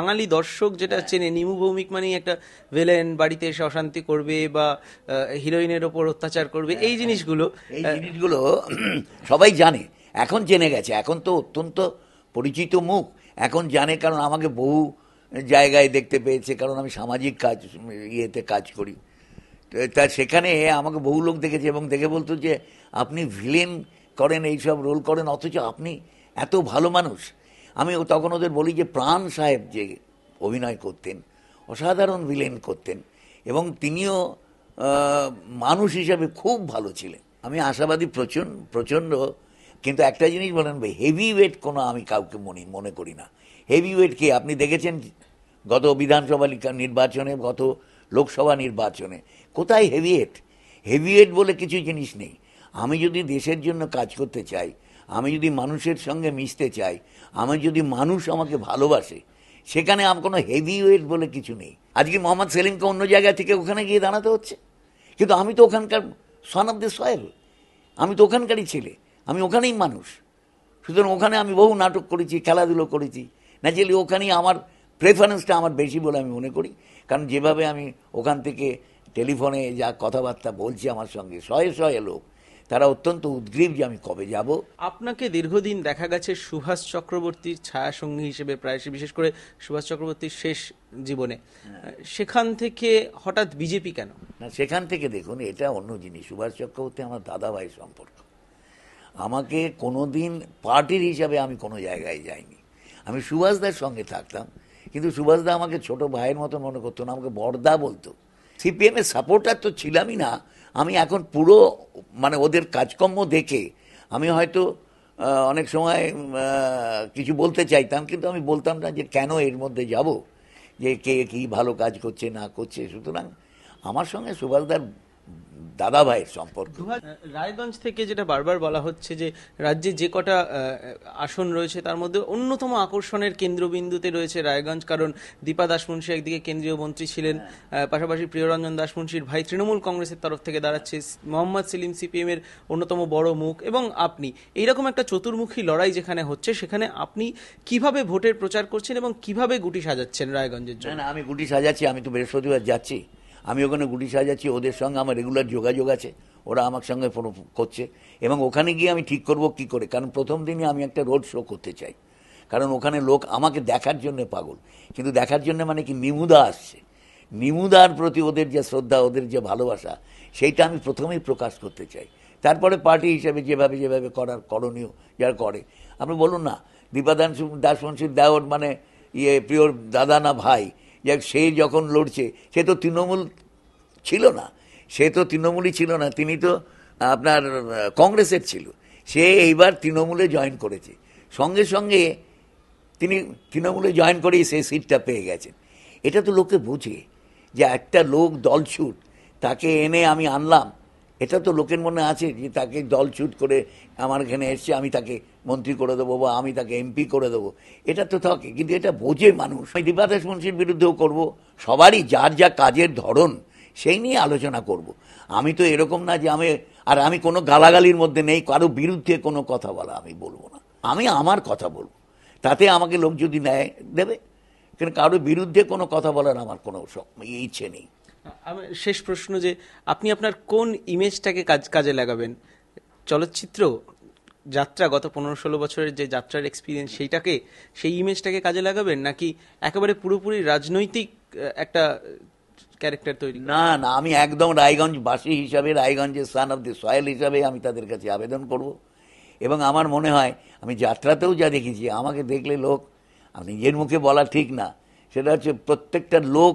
বাঙালি দর্শক যেটা হ্যাঁ। চেনে নিমু ভৌমিক মানেই একটা ভেলেন বাড়িতে এসে অশান্তি করবে বা হিরোইনের ওপর অত্যাচার করবে হ্যাঁ, এই হ্যাঁ। জিনিসগুলো এই জিনিসগুলো সবাই জানে এখন জেনে গেছে এখন তো অত্যন্ত পরিচিত মুখ এখন জানে কারণ আমাকে বহু জায়গায় দেখতে পেয়েছে কারণ আমি সামাজিক কাজ ইয়েতে কাজ করি তা সেখানে আমাকে বহু লোক দেখেছে এবং দেখে বলতো যে আপনি ভিলেন করেন এইসব রোল করেন অথচ আপনি এত ভালো মানুষ আমি তখন ওদের বলি যে প্রাণ সাহেব যে অভিনয় করতেন অসাধারণ ভিলেন করতেন এবং তিনিও মানুষ হিসাবে খুব ভালো ছিলেন আমি আশাবাদী প্রচণ্ড প্রচণ্ড কিন্তু একটা জিনিস বলেন ভাই হেভি ওয়েট কোনো আমি কাউকে মনে মনে করি না হেভি ওয়েট কে আপনি দেখেছেন গত বিধানসভা নির্বাচনে গত লোকসভা নির্বাচনে কোথায় হেভি হেভিওয়েট বলে কিছু জিনিস নেই আমি যদি দেশের জন্য কাজ করতে চাই আমি যদি মানুষের সঙ্গে মিশতে চাই আমি যদি মানুষ আমাকে ভালোবাসে সেখানে আমার কোনো হেভি ওয়েট বলে কিছু নেই আজকে মোহাম্মদ সেলিমকে অন্য জায়গা থেকে ওখানে গিয়ে দাঁড়াতে হচ্ছে কিন্তু আমি তো ওখানকার সন অফ দ্য সয়েল আমি তো ওখানকারই ছেলে আমি ওখানেই মানুষ সুতরাং ওখানে আমি বহু নাটক করেছি খেলাধুলো করেছি ন্যাচারালি ওখানেই আমার প্রেফারেন্সটা আমার বেশি বলে আমি মনে করি কারণ যেভাবে আমি ওখান থেকে টেলিফোনে যা কথাবার্তা বলছি আমার সঙ্গে শয়ে শয়ে লোক তারা অত্যন্ত উদ্গ্রীব যে আমি কবে যাব আপনাকে দীর্ঘদিন দেখা গেছে সুভাষ চক্রবর্তীর সঙ্গী হিসেবে প্রায়শই বিশেষ করে সুভাষ চক্রবর্তীর শেষ জীবনে হ্যাঁ। সেখান থেকে হঠাৎ বিজেপি কেন না সেখান থেকে দেখুন এটা অন্য জিনিস সুভাষ চক্রবর্তী আমার দাদা ভাইয়ের সম্পর্ক আমাকে কোনো দিন পার্টির হিসাবে আমি কোনো জায়গায় যাইনি আমি সুভাষদার সঙ্গে থাকতাম কিন্তু সুভাষদা আমাকে ছোট ভাইয়ের মতো মনে করতো না আমাকে বর্দা বলতো সিপিএমের সাপোর্টার তো ছিলামই না আমি এখন পুরো মানে ওদের কাজকর্ম দেখে আমি হয়তো অনেক সময় কিছু বলতে চাইতাম কিন্তু আমি বলতাম না যে কেন এর মধ্যে যাব যে কে কী ভালো কাজ করছে না করছে সুতরাং আমার সঙ্গে সুভাষদার দাদা ভাইয়ের সম্পর্ক রায়গঞ্জ থেকে যেটা বারবার বলা হচ্ছে যে রাজ্যে যে কটা আসন রয়েছে তার মধ্যে অন্যতম আকর্ষণের কেন্দ্রবিন্দুতে রয়েছে রায়গঞ্জ কারণ দীপা দাসমুন্সী একদিকে কেন্দ্রীয় মন্ত্রী ছিলেন হ্যাঁ। পাশাপাশি প্রিয়রঞ্জন দাসমুন্সীর ভাই তৃণমূল কংগ্রেসের তরফ থেকে দাঁড়াচ্ছে মোহাম্মদ সেলিম সিপিএমের অন্যতম বড় মুখ এবং আপনি এইরকম একটা চতুর্মুখী লড়াই যেখানে হচ্ছে সেখানে আপনি কিভাবে ভোটের প্রচার করছেন এবং কিভাবে গুটি সাজাচ্ছেন রায়গঞ্জের জন্য আমি গুটি সাজাচ্ছি আমি তো বৃহস্পতিবার যাচ্ছি আমি ওখানে গুটি সাজাচ্ছি ওদের সঙ্গে আমার রেগুলার যোগাযোগ আছে ওরা আমার সঙ্গে করছে এবং ওখানে গিয়ে আমি ঠিক করব কি করে কারণ প্রথম দিনই আমি একটা রোড শো করতে চাই কারণ ওখানে লোক আমাকে দেখার জন্য পাগল কিন্তু দেখার জন্য মানে কি নিমুদা আসছে নিমুদার প্রতি ওদের যে শ্রদ্ধা ওদের যে ভালোবাসা সেইটা আমি প্রথমেই প্রকাশ করতে চাই তারপরে পার্টি হিসেবে যেভাবে যেভাবে করার করণীয় যারা করে আপনি বলুন না দীপাদান দাসমনসির দেওয়ার মানে ইয়ে প্রিয় দাদা না ভাই যাক সে যখন লড়ছে সে তো তৃণমূল ছিল না সে তো তৃণমূলই ছিল না তিনি তো আপনার কংগ্রেসের ছিল সে এইবার তৃণমূলে জয়েন করেছে সঙ্গে সঙ্গে তিনি তৃণমূলে জয়েন করেই সে সিটটা পেয়ে গেছেন এটা তো লোকে বুঝে যে একটা লোক দলছুট তাকে এনে আমি আনলাম এটা তো লোকের মনে আছে যে তাকে দল ছুট করে আমার এখানে এসছে আমি তাকে মন্ত্রী করে দেবো বা আমি তাকে এমপি করে দেবো এটা তো থাকে কিন্তু এটা বোঝে মানুষ আমি দীপাদাস মুন্সির বিরুদ্ধেও করব সবারই যার যা কাজের ধরন সেই নিয়ে আলোচনা করব। আমি তো এরকম না যে আমি আর আমি কোনো গালাগালির মধ্যে নেই কারো বিরুদ্ধে কোনো কথা বলা আমি বলবো না আমি আমার কথা বলবো তাতে আমাকে লোক যদি নেয় দেবে কিন্তু কারোর বিরুদ্ধে কোনো কথা বলার আমার কোনো ইচ্ছে নেই আমার শেষ প্রশ্ন যে আপনি আপনার কোন ইমেজটাকে কাজ কাজে লাগাবেন চলচ্চিত্র যাত্রা গত পনেরো ষোলো বছরের যে যাত্রার এক্সপিরিয়েন্স সেইটাকে সেই ইমেজটাকে কাজে লাগাবেন নাকি একেবারে পুরোপুরি রাজনৈতিক একটা ক্যারেক্টার তৈরি না না আমি একদম রায়গঞ্জ বাসী হিসাবে রায়গঞ্জের সান অফ দি সয়েল হিসাবে আমি তাদের কাছে আবেদন করব এবং আমার মনে হয় আমি যাত্রাতেও যা দেখেছি আমাকে দেখলে লোক আমি নিজের মুখে বলা ঠিক না সেটা হচ্ছে প্রত্যেকটা লোক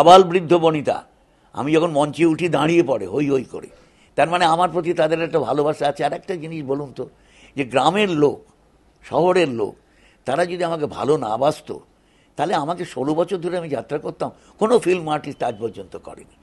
আবাল বৃদ্ধ বনিতা আমি যখন মঞ্চে উঠি দাঁড়িয়ে পড়ে হই হই করে তার মানে আমার প্রতি তাদের একটা ভালোবাসা আছে আর একটা জিনিস বলুন তো যে গ্রামের লোক শহরের লোক তারা যদি আমাকে ভালো না বাসত তাহলে আমাকে ষোলো বছর ধরে আমি যাত্রা করতাম কোনো ফিল্ম আর্টিস্ট আজ পর্যন্ত করেনি